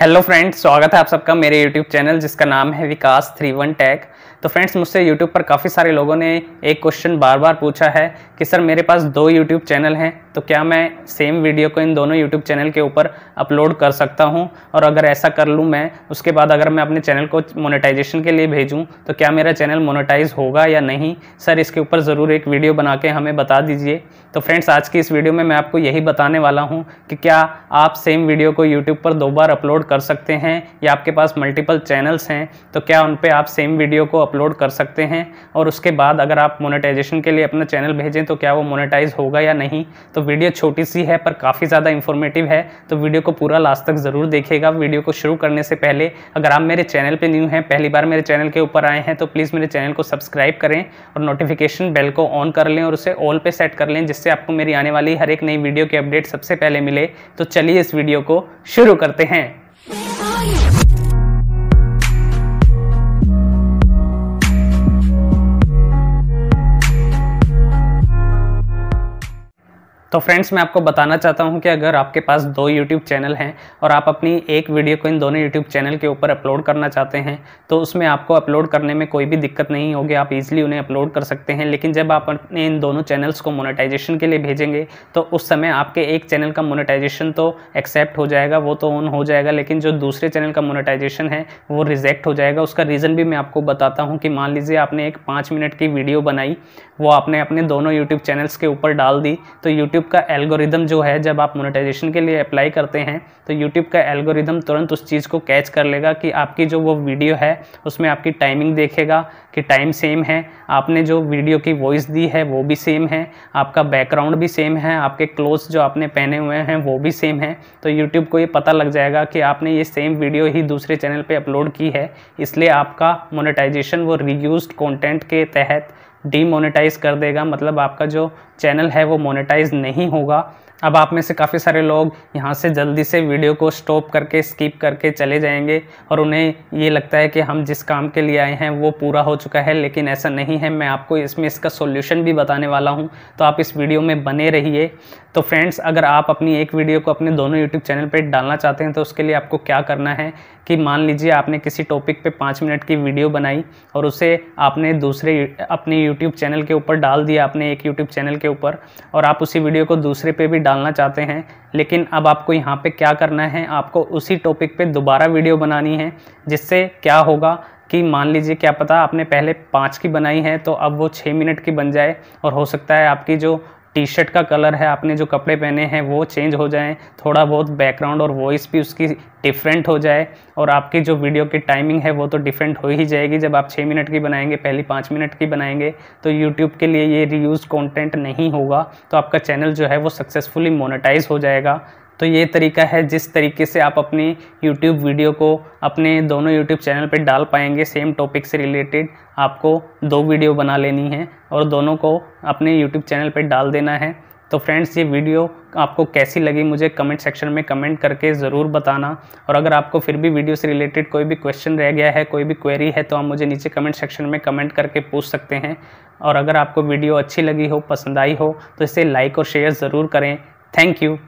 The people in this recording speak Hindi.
हेलो फ्रेंड्स स्वागत है आप सबका मेरे यूट्यूब चैनल जिसका नाम है विकास थ्री वन टैक तो फ्रेंड्स मुझसे यूट्यूब पर काफ़ी सारे लोगों ने एक क्वेश्चन बार बार पूछा है कि सर मेरे पास दो यूट्यूब चैनल हैं तो क्या मैं सेम वीडियो को इन दोनों यूट्यूब चैनल के ऊपर अपलोड कर सकता हूं और अगर ऐसा कर लूं मैं उसके बाद अगर मैं अपने चैनल को मोनेटाइजेशन के लिए भेजूँ तो क्या मेरा चैनल मोनेटाइज होगा या नहीं सर इसके ऊपर ज़रूर एक वीडियो बना के हमें बता दीजिए तो फ्रेंड्स आज की इस वीडियो में मैं आपको यही बताने वाला हूँ कि क्या आप सेम वीडियो को यूट्यूब पर दो बार अपलोड अपलोड कर सकते हैं या आपके पास मल्टीपल चैनल्स हैं तो क्या उन पर आप सेम वीडियो को अपलोड कर सकते हैं और उसके बाद अगर आप मोनेटाइजेशन के लिए अपना चैनल भेजें तो क्या वो मोनेटाइज होगा या नहीं तो वीडियो छोटी सी है पर काफ़ी ज़्यादा इन्फॉर्मेटिव है तो वीडियो को पूरा लास्ट तक ज़रूर देखेगा वीडियो को शुरू करने से पहले अगर आप मेरे चैनल पर न्यू हैं पहली बार मेरे चैनल के ऊपर आए हैं तो प्लीज़ मेरे चैनल को सब्सक्राइब करें और नोटिफिकेशन बेल को ऑन कर लें और उसे ऑल पर सेट कर लें जिससे आपको मेरी आने वाली हर एक नई वीडियो की अपडेट सबसे पहले मिले तो चलिए इस वीडियो को शुरू करते हैं तो फ्रेंड्स मैं आपको बताना चाहता हूं कि अगर आपके पास दो यूट्यूब चैनल हैं और आप अपनी एक वीडियो को इन दोनों यूट्यूब चैनल के ऊपर अपलोड करना चाहते हैं तो उसमें आपको अपलोड करने में कोई भी दिक्कत नहीं होगी आप इजीली उन्हें अपलोड कर सकते हैं लेकिन जब आप अपने इन दोनों चैनल्स को मोनाटाइजेशन के लिए भेजेंगे तो उस समय आपके एक चैनल का मोनाटाइजेशन तो एक्सेप्ट हो जाएगा वो तो ऑन हो जाएगा लेकिन जो दूसरे चैनल का मोनाटाइजेशन है वो रिजेक्ट हो जाएगा उसका रीज़न भी मैं आपको बताता हूँ कि मान लीजिए आपने एक पाँच मिनट की वीडियो बनाई वो आपने अपने दोनों यूट्यूब चैनल्स के ऊपर डाल दी तो यूट्यूब यूट्यूब का एल्गोरिदम जो है जब आप मोनेटाइजेशन के लिए अप्लाई करते हैं तो यूट्यूब का एल्गोरिदम तुरंत उस चीज़ को कैच कर लेगा कि आपकी जो वो वीडियो है उसमें आपकी टाइमिंग देखेगा कि टाइम सेम है आपने जो वीडियो की वॉइस दी है वो भी सेम है आपका बैकग्राउंड भी सेम है आपके क्लोथ जो आपने पहने हुए हैं वो भी सेम है तो यूट्यूब को ये पता लग जाएगा कि आपने ये सेम वीडियो ही दूसरे चैनल पर अपलोड की है इसलिए आपका मोनेटाइजेशन वो रीयूज कॉन्टेंट के तहत डीमोनेटाइज कर देगा मतलब आपका जो चैनल है वो मोनेटाइज नहीं होगा अब आप में से काफ़ी सारे लोग यहाँ से जल्दी से वीडियो को स्टॉप करके स्किप करके चले जाएंगे और उन्हें ये लगता है कि हम जिस काम के लिए आए हैं वो पूरा हो चुका है लेकिन ऐसा नहीं है मैं आपको इसमें इसका सोल्यूशन भी बताने वाला हूँ तो आप इस वीडियो में बने रहिए तो फ्रेंड्स अगर आप अपनी एक वीडियो को अपने दोनों यूट्यूब चैनल पर डालना चाहते हैं तो उसके लिए आपको क्या करना है कि मान लीजिए आपने किसी टॉपिक पर पाँच मिनट की वीडियो बनाई और उसे आपने दूसरे अपने यूट्यूब चैनल के ऊपर डाल दिया अपने एक यूट्यूब चैनल के ऊपर और आप उसी वीडियो को दूसरे पर भी डालना चाहते हैं लेकिन अब आपको यहाँ पे क्या करना है आपको उसी टॉपिक पे दोबारा वीडियो बनानी है जिससे क्या होगा कि मान लीजिए क्या पता आपने पहले पाँच की बनाई है तो अब वो छः मिनट की बन जाए और हो सकता है आपकी जो टी शर्ट का कलर है आपने जो कपड़े पहने हैं वो चेंज हो जाएँ थोड़ा बहुत बैकग्राउंड और वॉइस भी उसकी डिफरेंट हो जाए और आपकी जो वीडियो की टाइमिंग है वो तो डिफरेंट हो ही जाएगी जब आप छः मिनट की बनाएंगे पहली पाँच मिनट की बनाएंगे तो यूट्यूब के लिए ये रीयूज़ कंटेंट नहीं होगा तो आपका चैनल जो है वो सक्सेसफुली मोनेटाइज हो जाएगा तो ये तरीका है जिस तरीके से आप अपनी YouTube वीडियो को अपने दोनों YouTube चैनल पर डाल पाएंगे सेम टॉपिक से रिलेटेड आपको दो वीडियो बना लेनी है और दोनों को अपने YouTube चैनल पर डाल देना है तो फ्रेंड्स ये वीडियो आपको कैसी लगी मुझे कमेंट सेक्शन में कमेंट करके ज़रूर बताना और अगर आपको फिर भी वीडियो से रिलेटेड कोई भी क्वेश्चन रह गया है कोई भी क्वेरी है तो आप मुझे नीचे कमेंट सेक्शन में कमेंट करके पूछ सकते हैं और अगर आपको वीडियो अच्छी लगी हो पसंद आई हो तो इसे लाइक और शेयर ज़रूर करें थैंक यू